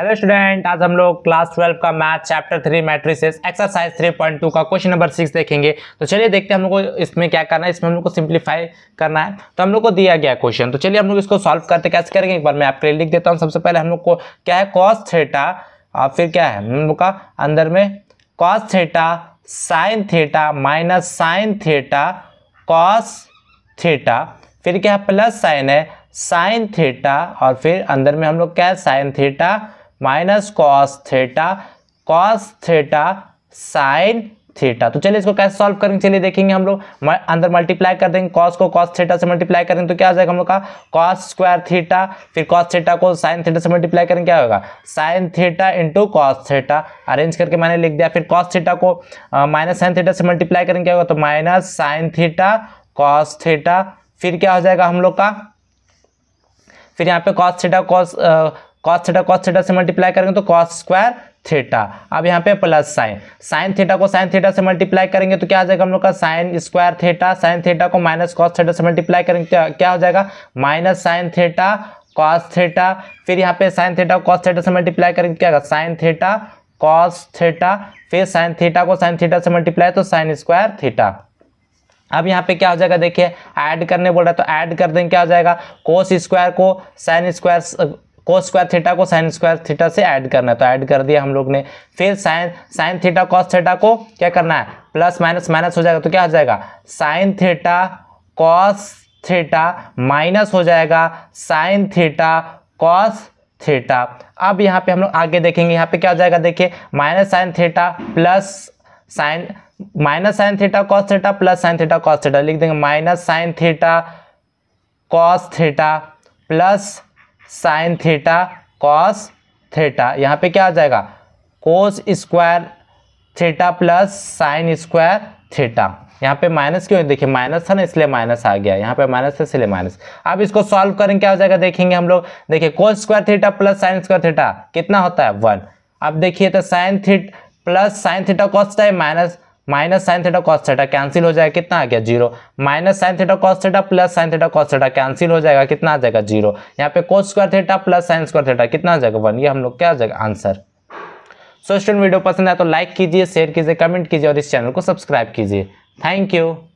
hello student आज हम लोग क्लास ट्वेल्व का math chapter three matrices exercise three point two का क्वेश्चन नंबर सिक्स देखेंगे तो चलिए देखते हैं हम लोग को इसमें क्या करना है इसमें हम लोग को सिंप्लीफाई करना है तो हम लोग को दिया गया क्वेश्चन तो चलिए हम लोग इसको सॉल्व करते कैसे करेंगे एक बार मैं आपके लिए लिख देता हूँ सबसे पहले हम लोग को क्या है कॉस थेटा और फिर क्या है हम लोग का अंदर में cos theta sine theta minus sine theta cos theta फिर क्या है प्लस साइन है साइन थेटा और फिर अंदर में हम लोग क्या है sine theta minus cos theta cos theta sine theta तो चलिए इसको कैसे सॉल्व करेंगे चलिए देखेंगे हम लोग अंदर मल्टीप्लाई कर देंगे कॉस को कॉस थेटा से मल्टीप्लाई करेंगे तो क्या आ जाएगा हम लोग का कॉस स्क्वायर थीटा फिर कॉस थेटा को साइन थीटा से मल्टीप्लाई करेंगे क्या होगा sine theta into cos theta arrange करके मैंने लिख दिया फिर कॉस थेटा को माइनस साइन थीटा से मल्टीप्लाई करेंगे क्या होगा तो minus sine theta cos theta फिर क्या हो जाएगा हम लोग का फिर यहाँ पे cos theta cos cos theta cos theta से मल्टीप्लाई करेंगे तो कॉस स्क्वायर थेटा अब यहाँ पे प्लस साइन साइन थेटा को साइन थेटा से तो मल्टीप्लाई करेंगे तो क्या हो जाएगा हम लोग का sine square theta sine theta को माइनस कॉस थेटा से मल्टीप्लाई करेंगे तो क्या हो जाएगा minus sine theta cos theta फिर यहाँ पे साइन थेटा को कॉस थेटा से मल्टीप्लाई करेंगे क्या होगा साइन थेटा कॉस थेटा फिर साइन थेटा को साइन थेटा से मल्टीप्लाई तो साइन स्क्वायर थेटा अब यहाँ पे क्या हो जाएगा देखिए ऐड करने बोल रहा है तो ऐड कर देंगे क्या हो जाएगा कोस स्क्वायर को साइन स्क्वायर को स्क्वायर थीटा को साइन स्क्वायर थीटा से ऐड करना है तो ऐड कर दिया हम लोग ने फिर sine sine theta cos theta को क्या करना है प्लस माइनस माइनस हो जाएगा तो क्या हो जाएगा sine theta cos theta minus हो जाएगा साइन थीटा कॉस थीटा अब यहाँ पे हम लोग आगे देखेंगे यहाँ पे क्या हो जाएगा देखिए minus sine theta plus sine minus sine theta cos theta plus sine theta cos theta लिख देंगे minus sine theta cos theta plus sine theta cos theta यहाँ पे क्या आ जाएगा cos square theta plus sine square theta यहाँ पे minus क्यों देखिए माइनस था ना इसलिए माइनस आ गया यहाँ पे माइनस था इसलिए माइनस अब इसको सॉल्व करें क्या हो जाएगा देखेंगे हम लोग देखिए cos square theta plus sine square theta कितना होता है वन अब देखिए तो sine theta plus sine theta cos है minus minus sine theta cos theta cancel हो जाएगा कितना आ गया zero minus sine theta cos theta plus sine theta cos theta cancel हो जाएगा कितना आ जाएगा जीरो यहाँ पे cos square theta plus sine square theta कितना आ जाएगा वन ये हम लोग क्या आ जाएगा आंसर सो स्टूडेंट वीडियो पसंद आया तो लाइक कीजिए शेयर कीजिए कमेंट कीजिए और इस चैनल को सब्सक्राइब कीजिए थैंक यू